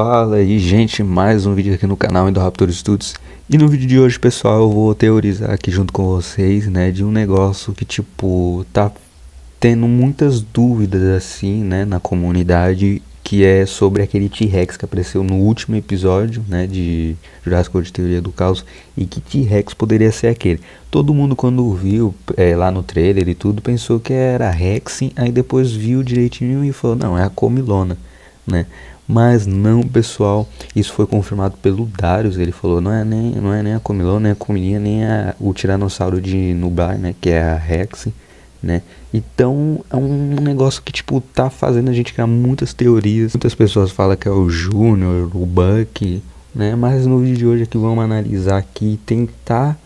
Fala aí gente, mais um vídeo aqui no canal do Raptor Studios E no vídeo de hoje pessoal eu vou teorizar aqui junto com vocês, né De um negócio que tipo, tá tendo muitas dúvidas assim, né Na comunidade, que é sobre aquele T-Rex que apareceu no último episódio, né De Jurassic World Teoria do Caos E que T-Rex poderia ser aquele Todo mundo quando viu é, lá no trailer e tudo pensou que era Rex Aí depois viu direitinho e falou, não, é a Comilona né? Mas não, pessoal, isso foi confirmado pelo Darius, ele falou, não é nem, não é nem a comilão, nem a comilinha, nem a, o tiranossauro de Nubar, né, que é a Rex, né? Então é um negócio que tipo tá fazendo a gente criar muitas teorias. Muitas pessoas falam que é o Júnior, o Buck, né? Mas no vídeo de hoje aqui vamos analisar aqui, tentar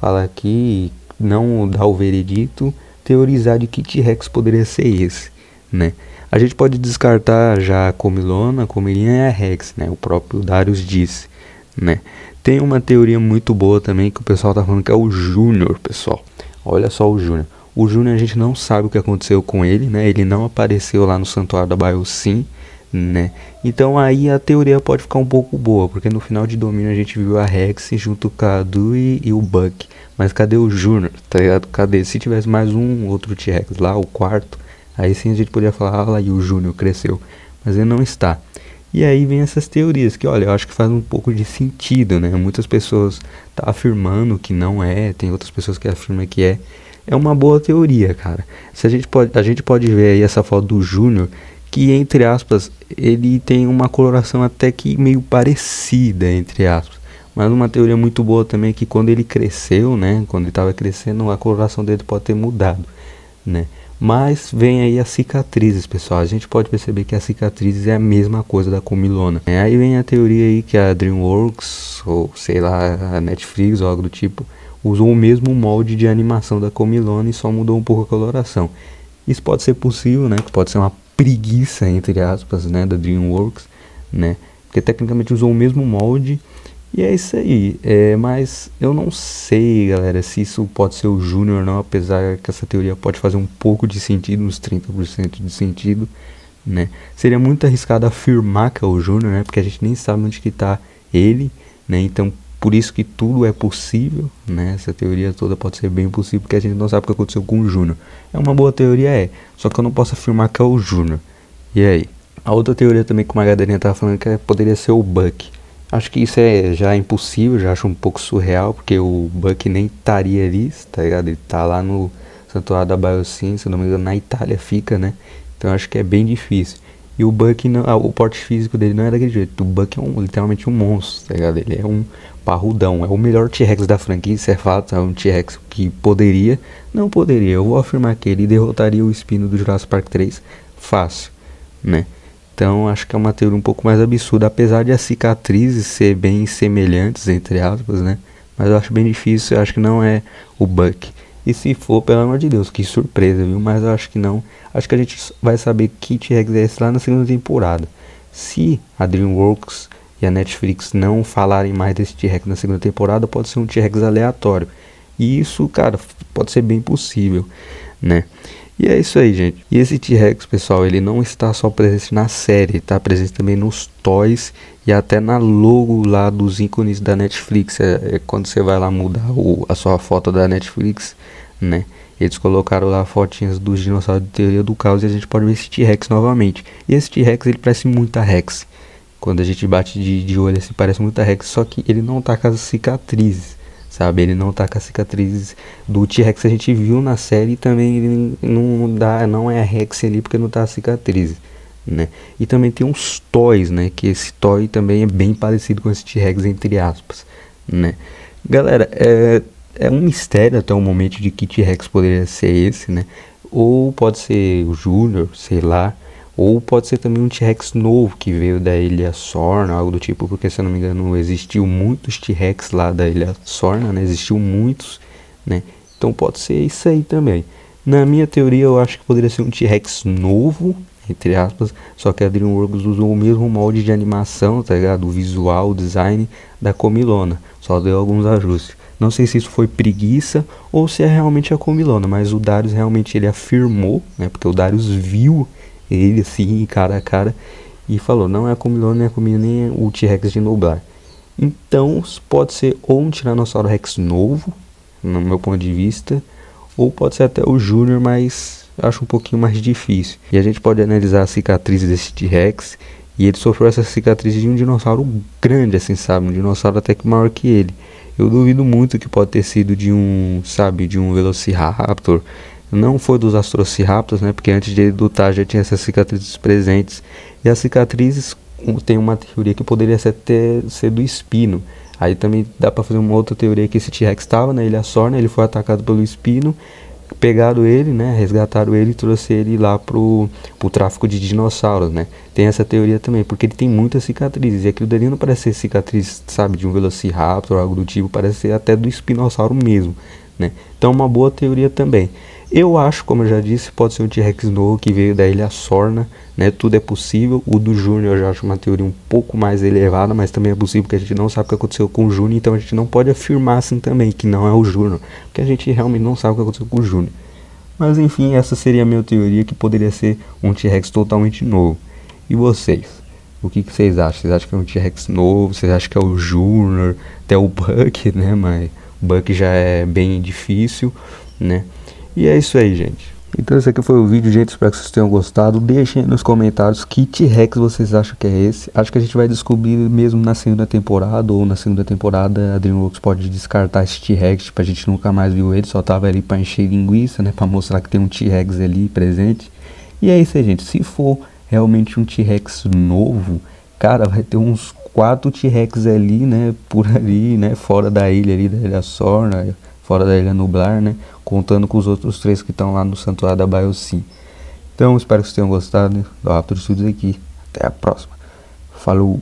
falar aqui, não dar o veredito, teorizar de que T-Rex poderia ser esse né? A gente pode descartar já a comilona, a comilina é a rex, né? O próprio Darius disse, né? Tem uma teoria muito boa também que o pessoal tá falando que é o Júnior, pessoal. Olha só o Júnior. O Júnior a gente não sabe o que aconteceu com ele, né? Ele não apareceu lá no Santuário da Sim né? Então aí a teoria pode ficar um pouco boa, porque no final de domínio a gente viu a Rex junto com a Cadu e, e, o Buck. Mas cadê o Júnior? Tá ligado? Cadê? Se tivesse mais um outro T-Rex lá, o quarto, Aí sim a gente poderia falar, olha ah, e o Júnior cresceu, mas ele não está. E aí vem essas teorias que, olha, eu acho que faz um pouco de sentido, né? Muitas pessoas tá afirmando que não é, tem outras pessoas que afirmam que é. É uma boa teoria, cara. Se a gente pode, a gente pode ver aí essa foto do Júnior, que entre aspas, ele tem uma coloração até que meio parecida, entre aspas. Mas uma teoria muito boa também é que quando ele cresceu, né, quando ele estava crescendo, a coloração dele pode ter mudado, né? Mas vem aí as cicatrizes, pessoal. A gente pode perceber que as cicatrizes é a mesma coisa da comilona. É, aí vem a teoria aí que a DreamWorks, ou sei lá, a Netflix ou algo do tipo, usou o mesmo molde de animação da comilona e só mudou um pouco a coloração. Isso pode ser possível, né? Que pode ser uma preguiça, entre aspas, né? Da DreamWorks, né? Porque tecnicamente usou o mesmo molde e é isso aí. É, mas eu não sei, galera, se isso pode ser o Júnior ou não, apesar que essa teoria pode fazer um pouco de sentido, uns 30% de sentido, né? Seria muito arriscado afirmar que é o Júnior, né? Porque a gente nem sabe onde que tá ele, né? Então, por isso que tudo é possível, né? Essa teoria toda pode ser bem possível, porque a gente não sabe o que aconteceu com o Júnior. É uma boa teoria, é. Só que eu não posso afirmar que é o Júnior. E aí? A outra teoria também que o Magdalena tava falando que é, poderia ser o Buck. Acho que isso é já impossível, já acho um pouco surreal, porque o Buck nem estaria ali, tá ligado? Ele tá lá no Santuário da Bioscience, se não me engano, na Itália fica, né? Então acho que é bem difícil. E o Buck, ah, o porte físico dele não é daquele jeito. O Buck é um, literalmente um monstro, tá ligado? Ele é um parrudão. É o melhor T-Rex da franquia, isso é fato. É um T-Rex que poderia, não poderia. Eu vou afirmar que ele derrotaria o espino do Jurassic Park 3 fácil, né? Então acho que é uma teoria um pouco mais absurda, apesar de as cicatrizes ser bem semelhantes, entre aspas, né? Mas eu acho bem difícil, eu acho que não é o Buck. E se for, pelo amor de Deus, que surpresa, viu? Mas eu acho que não. Acho que a gente vai saber que T-Rex é esse lá na segunda temporada. Se a DreamWorks e a Netflix não falarem mais desse T-Rex na segunda temporada, pode ser um T-Rex aleatório. E isso, cara, pode ser bem possível né? E é isso aí, gente. E esse T-Rex, pessoal, ele não está só presente na série, está presente também nos toys e até na logo lá dos ícones da Netflix. É, é quando você vai lá mudar o, a sua foto da Netflix, né? Eles colocaram lá fotinhas dos dinossauros de teoria do caos e a gente pode ver esse T-Rex novamente. E esse T-Rex, ele parece muito a Rex. Quando a gente bate de, de olho, assim, parece muito a Rex, só que ele não tá com as cicatrizes sabe? Ele não tá com a cicatriz do T-Rex que a gente viu na série e também ele não dá, não é a Rex ali porque não tá a cicatriz, né? E também tem uns toys, né? Que esse toy também é bem parecido com esse T-Rex entre aspas, né? Galera, é, é um mistério até o momento de que T-Rex poderia ser esse, né? Ou pode ser o Júnior, sei lá, ou pode ser também um T-Rex novo que veio da Ilha Sorna, algo do tipo, porque se eu não me engano existiu muitos T-Rex lá da Ilha Sorna, né? Existiu muitos, né? Então pode ser isso aí também. Na minha teoria eu acho que poderia ser um T-Rex novo, entre aspas, só que a DreamWorks usou o mesmo molde de animação, tá ligado? O visual, o design da Comilona, só deu alguns ajustes. Não sei se isso foi preguiça ou se é realmente a Comilona, mas o Darius realmente ele afirmou, né? Porque o Darius viu ele assim, cara a cara, e falou: não é a Comilona, nem a Comilona, nem o T-Rex de Noblar. Então, pode ser ou um Tiranossauro Rex novo, no meu ponto de vista, ou pode ser até o Júnior, mas acho um pouquinho mais difícil. E a gente pode analisar a cicatriz desse T-Rex, e ele sofreu essa cicatriz de um dinossauro grande, assim, sabe? Um dinossauro até que maior que ele. Eu duvido muito que pode ter sido de um, sabe, de um Velociraptor, não foi dos Astrociraptors, né? Porque antes de ele lutar já tinha essas cicatrizes presentes. E as cicatrizes tem uma teoria que poderia ser, ter, ser do espino. Aí também dá para fazer uma outra teoria que esse T-Rex estava na né, Ilha Sorna, ele foi atacado pelo espino, pegaram ele, né, resgataram ele e trouxeram ele lá pro, pro tráfico de dinossauros, né. Tem essa teoria também, porque ele tem muitas cicatrizes, e aquilo dali não parece ser cicatriz, sabe, de um Velociraptor ou algo do tipo, parece ser até do espinossauro mesmo, né. Então uma boa teoria também. Eu acho, como eu já disse, pode ser um T-Rex novo que veio da Ilha Sorna, né? Tudo é possível. O do Júnior eu já acho uma teoria um pouco mais elevada, mas também é possível porque a gente não sabe o que aconteceu com o Júnior, então a gente não pode afirmar assim também que não é o Júnior, porque a gente realmente não sabe o que aconteceu com o Júnior. Mas enfim, essa seria a minha teoria que poderia ser um T-Rex totalmente novo. E vocês? O que, que vocês acham? Vocês acham que é um T-Rex novo? Vocês acham que é o Júnior? Até o Buck, né? Mas o Buck já é bem difícil, né? E é isso aí, gente. Então esse aqui foi o vídeo, gente. Espero que vocês tenham gostado. Deixem nos comentários que T-Rex vocês acham que é esse. Acho que a gente vai descobrir mesmo na segunda temporada ou na segunda temporada a DreamWorks pode descartar esse T-Rex. Tipo, a gente nunca mais viu ele, só tava ali pra encher linguiça, né? Pra mostrar que tem um T-Rex ali presente. E é isso aí, gente. Se for realmente um T-Rex novo, cara, vai ter uns quatro T-Rex ali, né? Por ali, né? Fora da ilha ali, da ilha Sorna, fora da ilha Nublar, né? contando com os outros três que estão lá no Santuário da Baiocim. Então, espero que vocês tenham gostado do Raptor Studios aqui. Até a próxima. Falou!